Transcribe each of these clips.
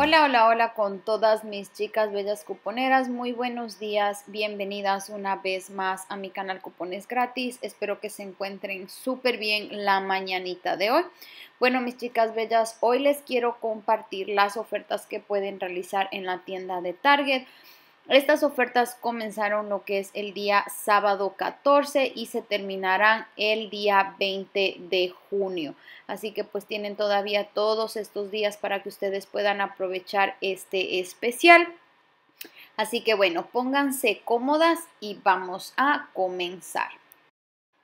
Hola, hola, hola con todas mis chicas bellas cuponeras. Muy buenos días, bienvenidas una vez más a mi canal Cupones Gratis. Espero que se encuentren súper bien la mañanita de hoy. Bueno, mis chicas bellas, hoy les quiero compartir las ofertas que pueden realizar en la tienda de Target. Estas ofertas comenzaron lo que es el día sábado 14 y se terminarán el día 20 de junio. Así que pues tienen todavía todos estos días para que ustedes puedan aprovechar este especial. Así que bueno, pónganse cómodas y vamos a comenzar.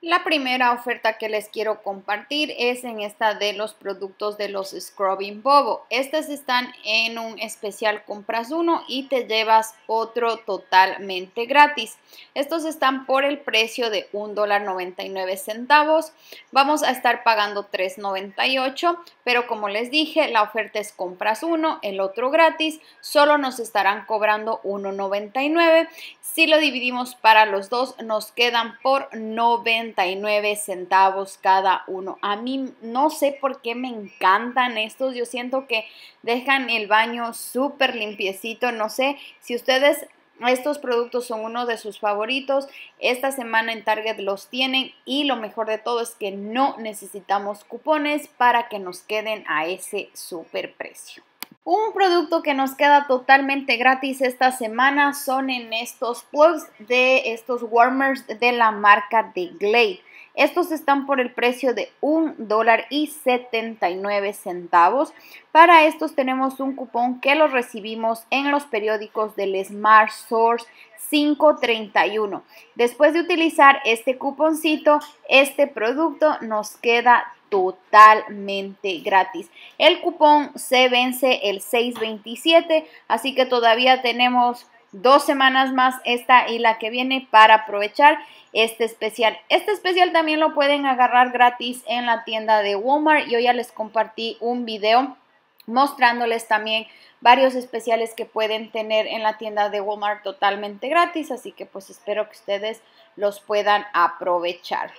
La primera oferta que les quiero compartir es en esta de los productos de los Scrubbing Bobo. Estas están en un especial compras uno y te llevas otro totalmente gratis. Estos están por el precio de $1.99. Vamos a estar pagando $3.98, pero como les dije, la oferta es compras uno, el otro gratis. Solo nos estarán cobrando $1.99. Si lo dividimos para los dos, nos quedan por $90 nueve centavos cada uno. A mí no sé por qué me encantan estos. Yo siento que dejan el baño súper limpiecito. No sé si ustedes estos productos son uno de sus favoritos. Esta semana en Target los tienen y lo mejor de todo es que no necesitamos cupones para que nos queden a ese super precio. Un producto que nos queda totalmente gratis esta semana son en estos plugs de estos warmers de la marca de Glade. Estos están por el precio de $1.79. centavos. Para estos tenemos un cupón que los recibimos en los periódicos del Smart Source 531. Después de utilizar este cuponcito, este producto nos queda totalmente gratis. El cupón se vence el 627, así que todavía tenemos dos semanas más, esta y la que viene, para aprovechar este especial. Este especial también lo pueden agarrar gratis en la tienda de Walmart. hoy ya les compartí un video mostrándoles también varios especiales que pueden tener en la tienda de Walmart totalmente gratis, así que pues espero que ustedes los puedan aprovechar.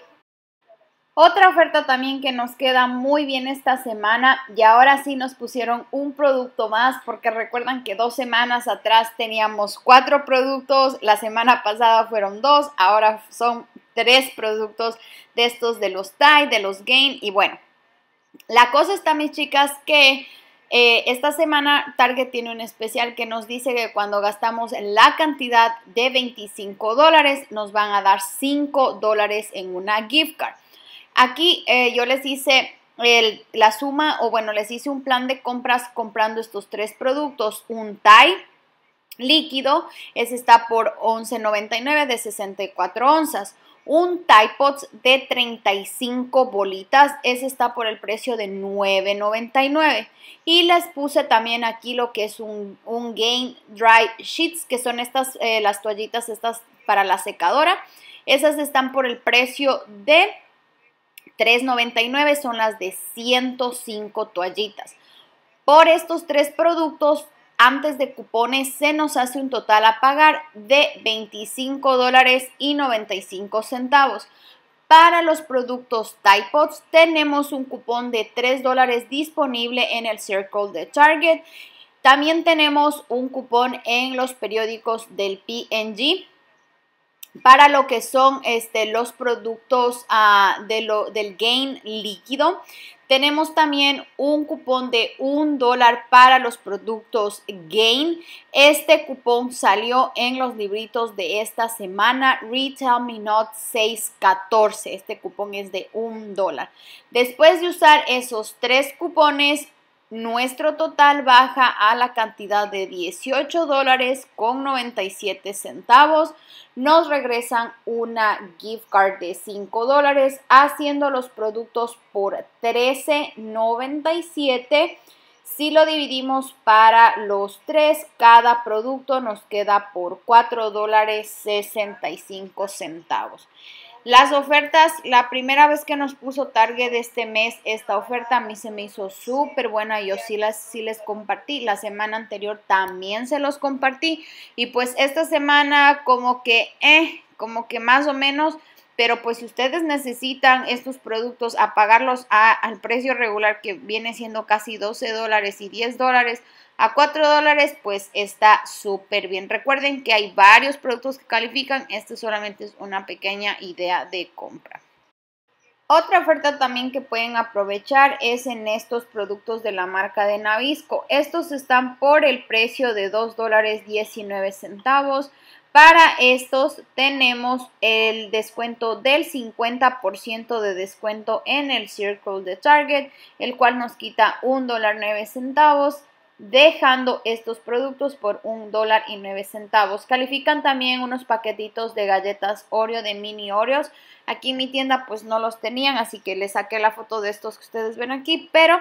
Otra oferta también que nos queda muy bien esta semana y ahora sí nos pusieron un producto más porque recuerdan que dos semanas atrás teníamos cuatro productos, la semana pasada fueron dos, ahora son tres productos de estos de los TIE, de los Gain y bueno, la cosa está mis chicas que... Eh, esta semana Target tiene un especial que nos dice que cuando gastamos la cantidad de 25 dólares nos van a dar 5 dólares en una gift card. Aquí eh, yo les hice la suma o bueno, les hice un plan de compras comprando estos tres productos, un Thai líquido, ese está por 11.99 de 64 onzas. Un Pots de 35 bolitas, ese está por el precio de 9.99. Y les puse también aquí lo que es un, un Gain Dry Sheets, que son estas, eh, las toallitas estas para la secadora. Esas están por el precio de $3.99 son las de 105 toallitas. Por estos tres productos, antes de cupones, se nos hace un total a pagar de 25 dólares y 95 centavos. Para los productos Pods, tenemos un cupón de 3 dólares disponible en el Circle de Target. También tenemos un cupón en los periódicos del PG para lo que son este, los productos ah, de lo, del gain líquido. Tenemos también un cupón de un dólar para los productos Gain. Este cupón salió en los libritos de esta semana, Retail not 614. Este cupón es de un dólar. Después de usar esos tres cupones, nuestro total baja a la cantidad de 18 dólares con 97 centavos. Nos regresan una gift card de 5 dólares haciendo los productos por 13.97. Si lo dividimos para los tres, cada producto nos queda por 4 dólares 65 centavos. Las ofertas, la primera vez que nos puso Target este mes, esta oferta a mí se me hizo súper buena. Yo sí las sí les compartí. La semana anterior también se los compartí. Y pues esta semana como que, eh, como que más o menos. Pero pues si ustedes necesitan estos productos a pagarlos al precio regular que viene siendo casi 12 dólares y 10 dólares, a 4 dólares pues está súper bien. Recuerden que hay varios productos que califican. Este solamente es una pequeña idea de compra. Otra oferta también que pueden aprovechar es en estos productos de la marca de Nabisco. Estos están por el precio de 2 dólares 19 centavos. Para estos tenemos el descuento del 50% de descuento en el Circle de Target, el cual nos quita dólar 9 centavos dejando estos productos por un dólar y nueve centavos. Califican también unos paquetitos de galletas Oreo de mini Oreos. Aquí en mi tienda pues no los tenían, así que les saqué la foto de estos que ustedes ven aquí, pero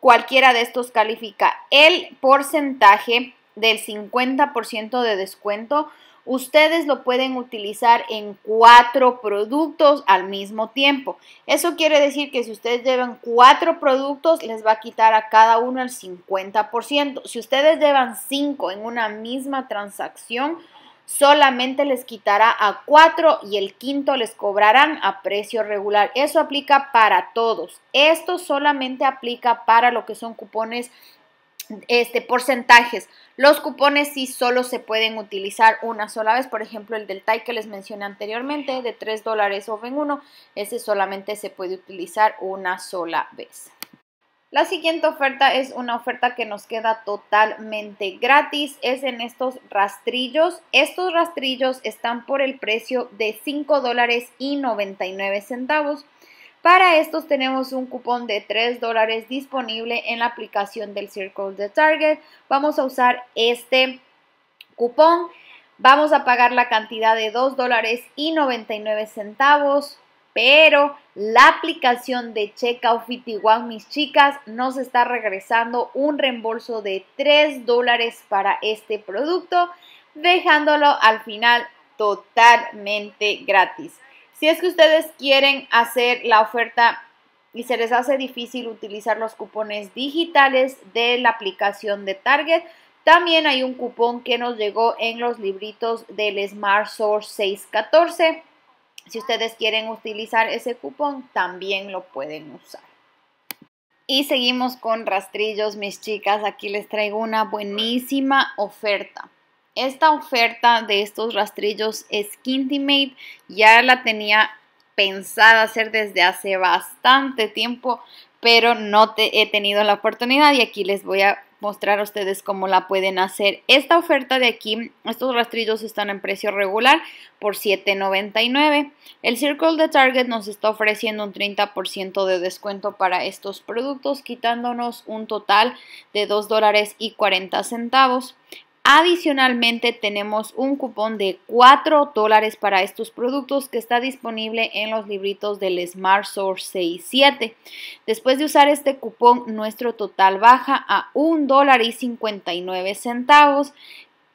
cualquiera de estos califica. El porcentaje del 50% de descuento ustedes lo pueden utilizar en cuatro productos al mismo tiempo. Eso quiere decir que si ustedes llevan cuatro productos, les va a quitar a cada uno el 50%. Si ustedes llevan cinco en una misma transacción, solamente les quitará a cuatro y el quinto les cobrarán a precio regular. Eso aplica para todos. Esto solamente aplica para lo que son cupones, este, porcentajes. Los cupones sí solo se pueden utilizar una sola vez, por ejemplo el del TAI que les mencioné anteriormente de 3 dólares o en uno, ese solamente se puede utilizar una sola vez. La siguiente oferta es una oferta que nos queda totalmente gratis, es en estos rastrillos. Estos rastrillos están por el precio de 5 dólares y 99 centavos. Para estos tenemos un cupón de 3 dólares disponible en la aplicación del Circle de Target. Vamos a usar este cupón. Vamos a pagar la cantidad de 2 dólares y 99 centavos pero la aplicación de Checkout 51, mis chicas, nos está regresando un reembolso de 3 dólares para este producto, dejándolo al final totalmente gratis. Si es que ustedes quieren hacer la oferta y se les hace difícil utilizar los cupones digitales de la aplicación de Target, también hay un cupón que nos llegó en los libritos del Smart Source 614. Si ustedes quieren utilizar ese cupón, también lo pueden usar. Y seguimos con rastrillos, mis chicas. Aquí les traigo una buenísima oferta esta oferta de estos rastrillos Skintimate ya la tenía pensada hacer desde hace bastante tiempo, pero no he tenido la oportunidad y aquí les voy a mostrar a ustedes cómo la pueden hacer. Esta oferta de aquí, estos rastrillos están en precio regular por $7.99. El Circle de Target nos está ofreciendo un 30% de descuento para estos productos, quitándonos un total de $2.40. Adicionalmente tenemos un cupón de 4 dólares para estos productos que está disponible en los libritos del Smart Source 67. Después de usar este cupón, nuestro total baja a $1.59. dólar y 59 centavos,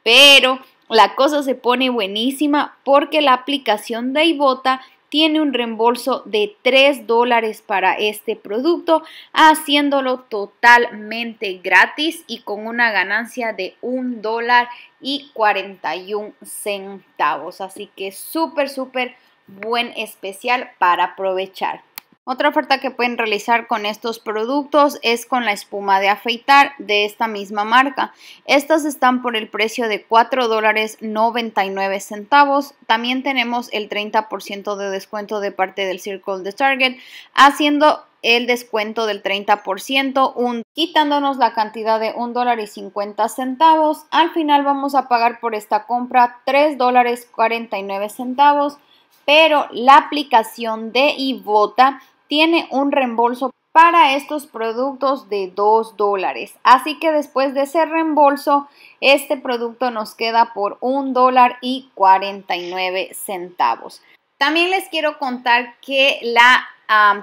pero la cosa se pone buenísima porque la aplicación de Ibota tiene un reembolso de 3 dólares para este producto, haciéndolo totalmente gratis y con una ganancia de 1 dólar y 41 centavos. Así que súper, súper buen especial para aprovechar. Otra oferta que pueden realizar con estos productos es con la espuma de afeitar de esta misma marca. Estas están por el precio de $4.99. También tenemos el 30% de descuento de parte del Circle de Target, haciendo el descuento del 30%, quitándonos la cantidad de $1.50. Al final vamos a pagar por esta compra $3.49 pero la aplicación de Ivota tiene un reembolso para estos productos de 2 dólares. Así que después de ese reembolso, este producto nos queda por 1 dólar y 49 centavos. También les quiero contar que la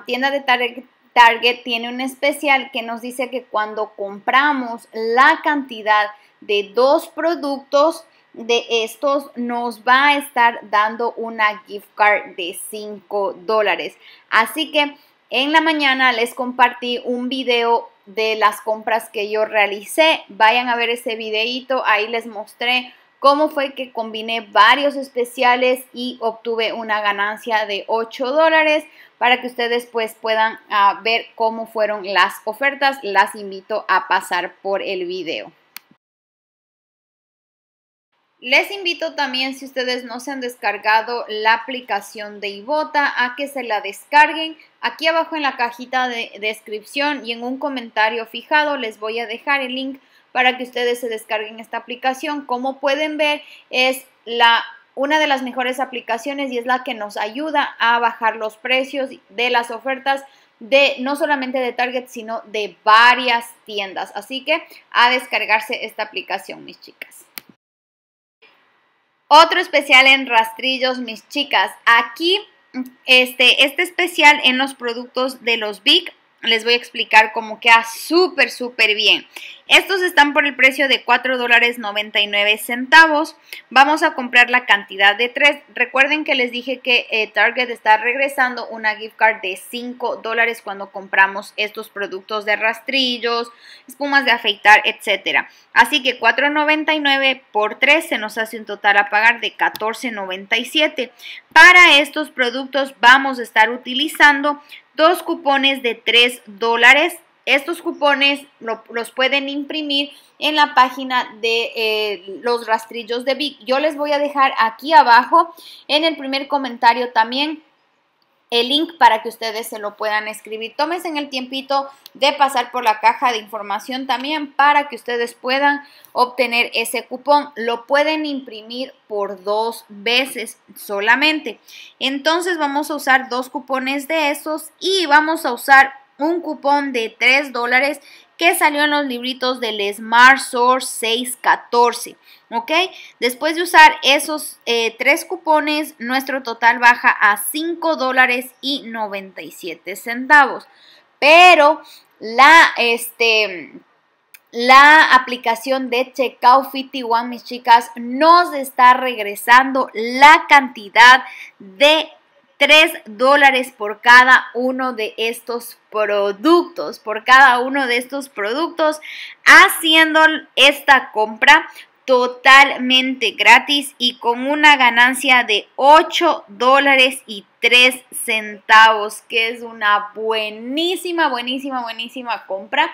tienda de Target Target tiene un especial que nos dice que cuando compramos la cantidad de dos productos de estos nos va a estar dando una gift card de 5 dólares. Así que en la mañana les compartí un video de las compras que yo realicé. Vayan a ver ese videito, ahí les mostré cómo fue que combiné varios especiales y obtuve una ganancia de 8 dólares para que ustedes pues puedan ah, ver cómo fueron las ofertas. Las invito a pasar por el video. Les invito también, si ustedes no se han descargado la aplicación de Ibota, a que se la descarguen. Aquí abajo en la cajita de descripción y en un comentario fijado les voy a dejar el link para que ustedes se descarguen esta aplicación. Como pueden ver, es la una de las mejores aplicaciones y es la que nos ayuda a bajar los precios de las ofertas de no solamente de Target, sino de varias tiendas. Así que a descargarse esta aplicación, mis chicas. Otro especial en rastrillos, mis chicas. Aquí, este, este especial en los productos de los Big, les voy a explicar cómo queda súper, súper bien. Estos están por el precio de $4.99. dólares Vamos a comprar la cantidad de 3. Recuerden que les dije que eh, Target está regresando una gift card de 5 dólares cuando compramos estos productos de rastrillos, espumas de afeitar, etc. Así que 4.99 por 3 se nos hace un total a pagar de 14.97. Para estos productos vamos a estar utilizando dos cupones de 3 dólares estos cupones los pueden imprimir en la página de eh, los rastrillos de Vic. Yo les voy a dejar aquí abajo en el primer comentario también el link para que ustedes se lo puedan escribir. Tómense en el tiempito de pasar por la caja de información también para que ustedes puedan obtener ese cupón. Lo pueden imprimir por dos veces solamente. Entonces vamos a usar dos cupones de esos y vamos a usar un cupón de 3 dólares que salió en los libritos del Smart Source 614. ¿Ok? Después de usar esos eh, tres cupones, nuestro total baja a 5 dólares y 97 centavos. Pero la, este, la aplicación de Checkout 51, mis chicas, nos está regresando la cantidad de 3 dólares por cada uno de estos productos, por cada uno de estos productos, haciendo esta compra totalmente gratis y con una ganancia de 8 dólares y 3 centavos, que es una buenísima, buenísima, buenísima compra.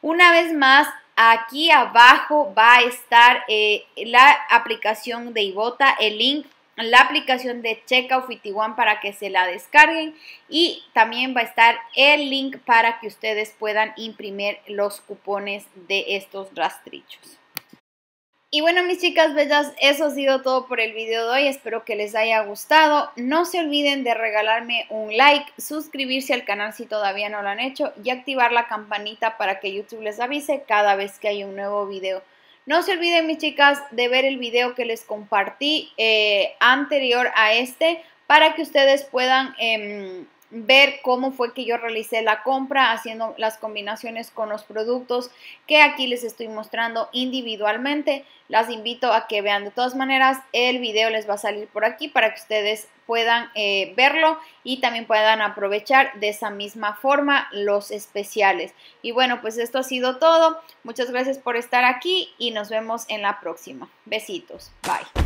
Una vez más, aquí abajo va a estar eh, la aplicación de Ibota, el link la aplicación de Checkout Fitiguan para que se la descarguen y también va a estar el link para que ustedes puedan imprimir los cupones de estos rastrichos. Y bueno, mis chicas bellas, eso ha sido todo por el video de hoy. Espero que les haya gustado. No se olviden de regalarme un like, suscribirse al canal si todavía no lo han hecho y activar la campanita para que YouTube les avise cada vez que hay un nuevo video. No se olviden mis chicas de ver el video que les compartí eh, anterior a este para que ustedes puedan em, ver cómo fue que yo realicé la compra haciendo las combinaciones con los productos que aquí les estoy mostrando individualmente. Las invito a que vean de todas maneras el video les va a salir por aquí para que ustedes puedan eh, verlo y también puedan aprovechar de esa misma forma los especiales. Y bueno, pues esto ha sido todo. Muchas gracias por estar aquí y nos vemos en la próxima. Besitos. Bye.